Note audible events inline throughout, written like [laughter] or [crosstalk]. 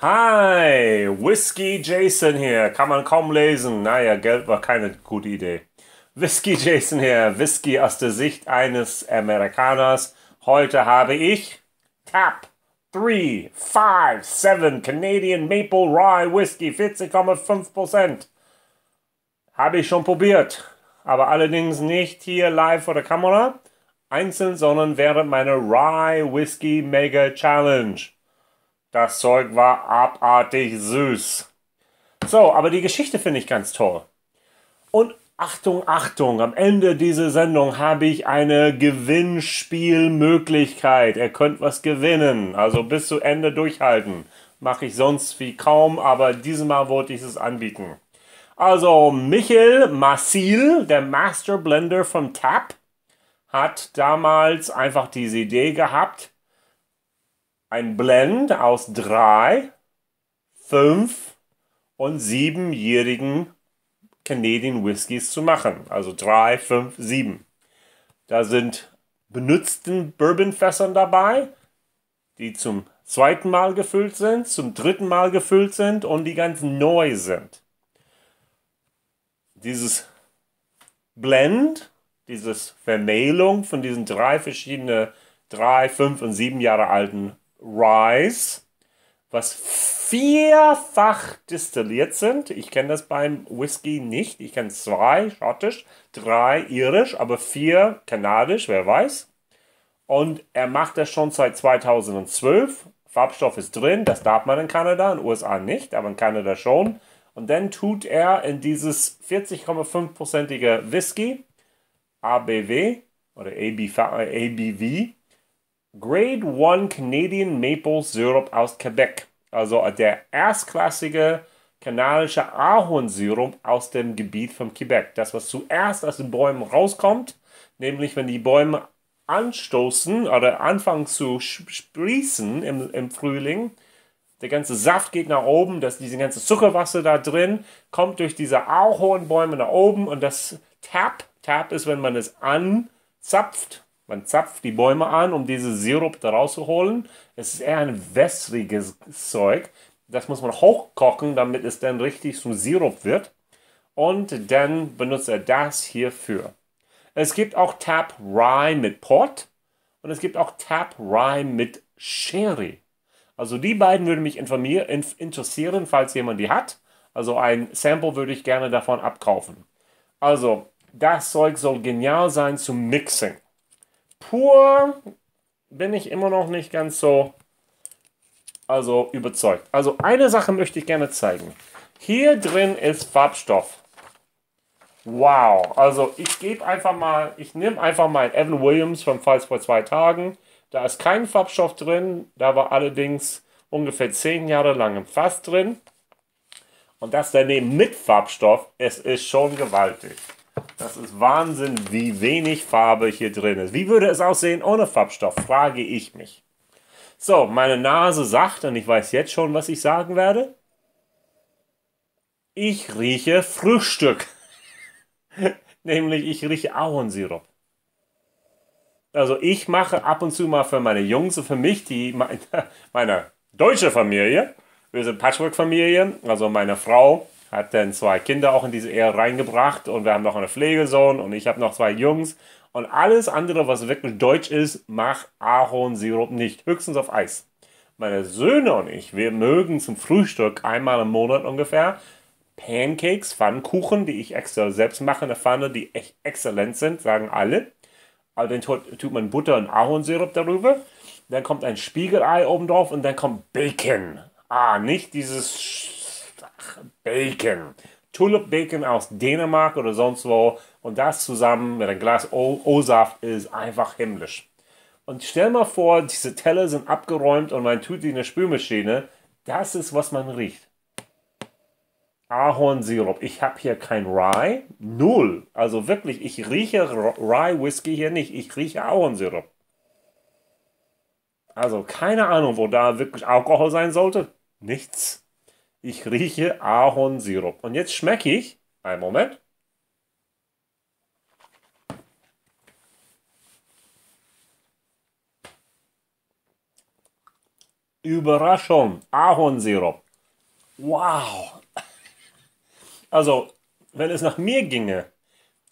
Hi, Whiskey Jason hier. Kann man kaum lesen. Naja, Geld war keine gute Idee. Whiskey Jason hier. Whiskey aus der Sicht eines Amerikaners. Heute habe ich Tap 357 Canadian Maple Rye Whiskey 40,5%. Habe ich schon probiert. Aber allerdings nicht hier live vor der Kamera. Einzeln, sondern während meiner Rye Whiskey Mega Challenge. Das Zeug war abartig süß. So, aber die Geschichte finde ich ganz toll. Und Achtung, Achtung, am Ende dieser Sendung habe ich eine Gewinnspielmöglichkeit. Ihr könnt was gewinnen. Also bis zu Ende durchhalten. Mache ich sonst wie kaum, aber dieses Mal wollte ich es anbieten. Also Michel Massil, der Master Blender von Tap, hat damals einfach diese Idee gehabt, ein Blend aus drei, fünf und siebenjährigen Canadian Whiskys zu machen. Also drei, fünf, sieben. Da sind benutzten Bourbonfässern dabei, die zum zweiten Mal gefüllt sind, zum dritten Mal gefüllt sind und die ganz neu sind. Dieses Blend, dieses Vermählung von diesen drei verschiedenen, drei, fünf und sieben Jahre alten Rye, was vierfach distilliert sind. Ich kenne das beim Whisky nicht. Ich kenne zwei schottisch, drei irisch, aber vier kanadisch, wer weiß. Und er macht das schon seit 2012. Farbstoff ist drin, das darf man in Kanada, in den USA nicht, aber in Kanada schon. Und dann tut er in dieses 40,5%ige Whisky, ABW oder ABV, Grade 1 Canadian Maple Syrup aus Quebec. Also der erstklassige kanadische Ahornsirup aus dem Gebiet von Quebec. Das, was zuerst aus den Bäumen rauskommt, nämlich wenn die Bäume anstoßen oder anfangen zu sprießen im, im Frühling, der ganze Saft geht nach oben, dass diese ganze Zuckerwasser da drin kommt durch diese Ahornbäume nach oben und das Tap, Tap ist, wenn man es anzapft man zapft die Bäume an, um diesen Sirup da rauszuholen. Es ist eher ein wässriges Zeug. Das muss man hochkochen, damit es dann richtig zum Sirup wird. Und dann benutzt er das hierfür. Es gibt auch Tap Rye mit Port und es gibt auch Tap Rye mit Sherry. Also die beiden würde mich interessieren, falls jemand die hat. Also ein Sample würde ich gerne davon abkaufen. Also das Zeug soll genial sein zum Mixing pur bin ich immer noch nicht ganz so also überzeugt. Also eine Sache möchte ich gerne zeigen. Hier drin ist Farbstoff. Wow, also ich gebe einfach mal, ich nehme einfach mal Evan Williams von Falls vor zwei Tagen. Da ist kein Farbstoff drin, da war allerdings ungefähr zehn Jahre lang im Fass drin. Und das daneben mit Farbstoff, es ist schon gewaltig. Das ist Wahnsinn, wie wenig Farbe hier drin ist. Wie würde es aussehen ohne Farbstoff, frage ich mich. So, meine Nase sagt, und ich weiß jetzt schon, was ich sagen werde. Ich rieche Frühstück. [laughs] Nämlich, ich rieche Ahornsirup. Also ich mache ab und zu mal für meine Jungs und für mich, die meine, [laughs] meine deutsche Familie, wir sind Patchwork-Familien, also meine Frau, hat dann zwei Kinder auch in diese Ehe reingebracht und wir haben noch eine Pflegesohn und ich habe noch zwei Jungs. Und alles andere, was wirklich deutsch ist, macht Ahornsirup nicht, höchstens auf Eis. Meine Söhne und ich, wir mögen zum Frühstück einmal im Monat ungefähr Pancakes, Pfannkuchen, die ich extra selbst mache in der Pfanne, die echt exzellent sind, sagen alle. Aber dann tut man Butter und Ahornsirup darüber. Dann kommt ein Spiegelei oben drauf und dann kommt Bacon. Ah, nicht dieses Ach, Bacon. Tulip Bacon aus Dänemark oder sonst wo. Und das zusammen mit einem Glas O-Saft ist einfach himmlisch. Und stell mal vor, diese Teller sind abgeräumt und man tut die in der Spülmaschine. Das ist, was man riecht. Ahornsirup. Ich habe hier kein Rye. Null. Also wirklich, ich rieche Rye Whisky hier nicht. Ich rieche Ahornsirup. Also keine Ahnung, wo da wirklich Alkohol sein sollte. Nichts. Ich rieche Ahornsirup. Und jetzt schmecke ich. Einen Moment. Überraschung, Ahornsirup. Wow. Also, wenn es nach mir ginge,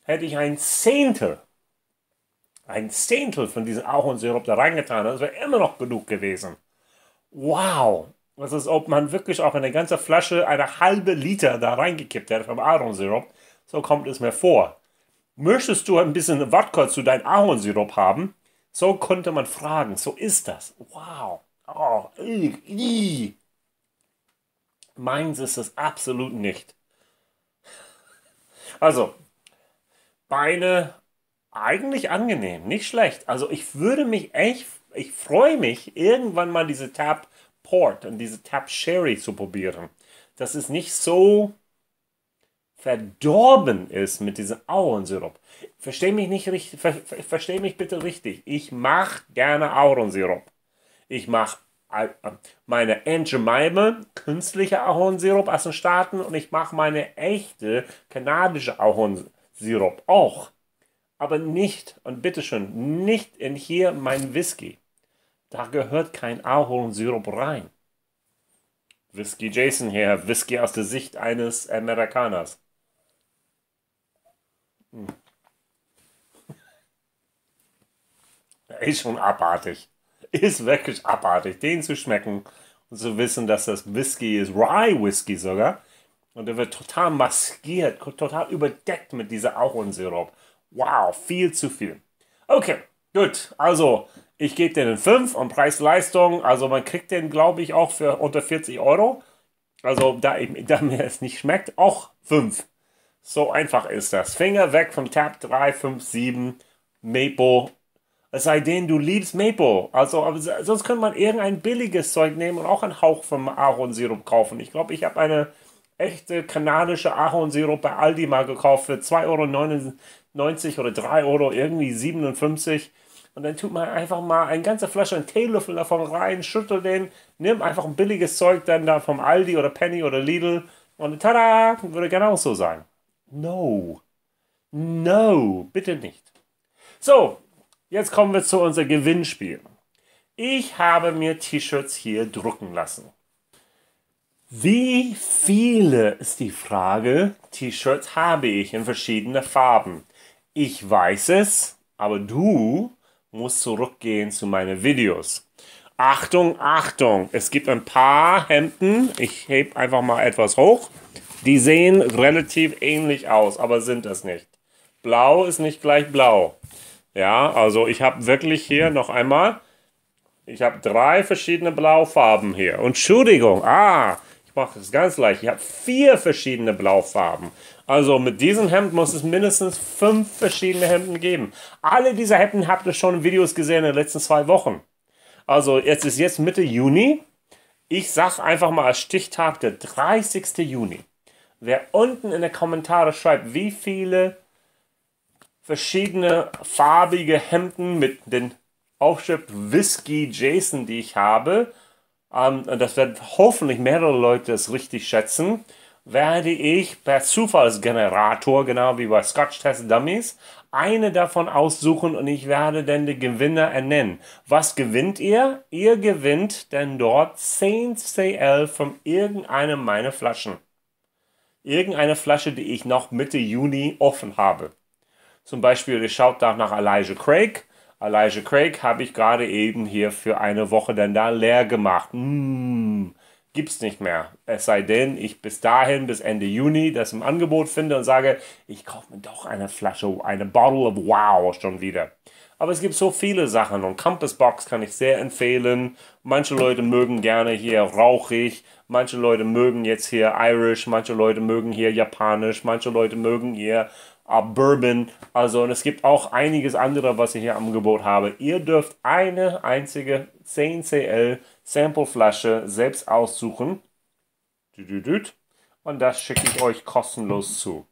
hätte ich ein Zehntel, ein Zehntel von diesem Ahornsirup da reingetan. Das wäre immer noch genug gewesen. Wow. Das ist, ob man wirklich auch in eine ganze Flasche eine halbe Liter da reingekippt hätte vom Ahornsirup. So kommt es mir vor. Möchtest du ein bisschen Wodka zu deinem Ahornsirup haben? So konnte man fragen. So ist das. Wow. Oh, Meins ist es absolut nicht. Also, Beine eigentlich angenehm, nicht schlecht. Also ich würde mich echt, ich freue mich, irgendwann mal diese Tab Port und diese Tab Sherry zu probieren, dass es nicht so verdorben ist mit diesem Ahornsirup. Versteh mich nicht richtig, ver, ver, versteh mich bitte richtig. Ich mache gerne Ahornsirup. Ich mache äh, meine Angemeime, künstliche Ahornsirup aus den Staaten und ich mache meine echte kanadische Ahornsirup auch. Aber nicht, und bitteschön, nicht in hier mein Whisky. Da gehört kein Ahornsirup rein. Whisky Jason her, Whisky aus der Sicht eines Amerikaners. Hm. Ist schon abartig. Ist wirklich abartig, den zu schmecken und zu wissen, dass das Whisky ist, Rye Whisky sogar. Und der wird total maskiert, total überdeckt mit dieser Ahornsirup. Wow, viel zu viel. Okay, gut. Also, ich gebe den einen 5 und Preis-Leistung. Also man kriegt den, glaube ich, auch für unter 40 Euro. Also da, [laughs] da mir es nicht schmeckt, auch 5. So einfach ist das. Finger weg vom Tab 357 Maple. Es sei denn, du liebst Maple. Also, aber sonst könnte man irgendein billiges Zeug nehmen und auch einen Hauch vom Ahornsirup kaufen. Ich glaube, ich habe eine echte kanadische Ahornsirup bei Aldi mal gekauft für 2,99 Euro oder 3 Euro, irgendwie 57 und dann tut man einfach mal eine ganze Flasche, einen Teelöffel davon rein, schüttelt den, nimmt einfach ein billiges Zeug dann da vom Aldi oder Penny oder Lidl und tada, würde genauso sein. No. No, bitte nicht. So, jetzt kommen wir zu unserem Gewinnspiel. Ich habe mir T-Shirts hier drucken lassen. Wie viele ist die Frage? T-Shirts habe ich in verschiedenen Farben. Ich weiß es, aber du muss zurückgehen zu meinen Videos. Achtung, Achtung, es gibt ein paar Hemden, ich hebe einfach mal etwas hoch, die sehen relativ ähnlich aus, aber sind das nicht. Blau ist nicht gleich blau. Ja, also ich habe wirklich hier noch einmal, ich habe drei verschiedene Blaufarben hier. Entschuldigung, ah, mache es ganz leicht. Ich habe vier verschiedene Blaufarben. Also mit diesem Hemd muss es mindestens fünf verschiedene Hemden geben. Alle diese Hemden habt ihr schon in Videos gesehen in den letzten zwei Wochen. Also jetzt ist jetzt Mitte Juni. Ich sage einfach mal als Stichtag der 30. Juni. Wer unten in den Kommentaren schreibt, wie viele verschiedene farbige Hemden mit den Aufschrift Whiskey Jason, die ich habe, ähm, das werden hoffentlich mehrere Leute es richtig schätzen, werde ich per Zufallsgenerator, genau wie bei Scotch Test Dummies, eine davon aussuchen und ich werde dann den Gewinner ernennen. Was gewinnt ihr? Ihr gewinnt denn dort 10 CL von irgendeiner meiner Flaschen. Irgendeine Flasche, die ich noch Mitte Juni offen habe. Zum Beispiel, ihr schaut da nach Elijah Craig Elijah Craig habe ich gerade eben hier für eine Woche dann da leer gemacht. Mmh, gibt's nicht mehr. Es sei denn, ich bis dahin, bis Ende Juni, das im Angebot finde und sage, ich kaufe mir doch eine Flasche, eine Bottle of Wow schon wieder. Aber es gibt so viele Sachen und Compass Box kann ich sehr empfehlen. Manche Leute mögen gerne hier rauchig, manche Leute mögen jetzt hier Irish, manche Leute mögen hier japanisch, manche Leute mögen hier Bourbon. Also und es gibt auch einiges andere, was ich hier am Angebot habe. Ihr dürft eine einzige 10cl Sample-Flasche selbst aussuchen. Und das schicke ich euch kostenlos zu.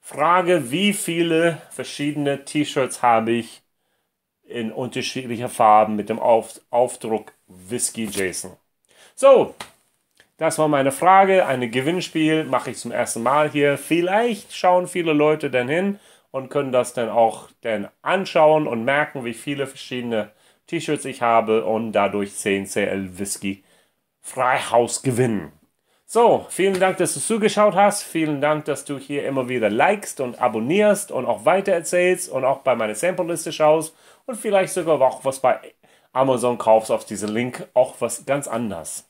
Frage, wie viele verschiedene T-Shirts habe ich in unterschiedlicher Farben mit dem Aufdruck Whiskey Jason? So, das war meine Frage. Ein Gewinnspiel mache ich zum ersten Mal hier. Vielleicht schauen viele Leute dann hin und können das dann auch dann anschauen und merken, wie viele verschiedene T-Shirts ich habe und dadurch 10 CL Whisky Freihaus gewinnen. So, vielen Dank, dass du zugeschaut hast. Vielen Dank, dass du hier immer wieder likest und abonnierst und auch weitererzählst und auch bei meiner Sample-Liste schaust und vielleicht sogar auch was bei Amazon kaufst auf diesen Link, auch was ganz anderes.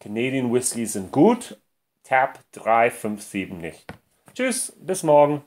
Canadian Whiskies sind gut, Tab 357 nicht. Tschüss, bis morgen.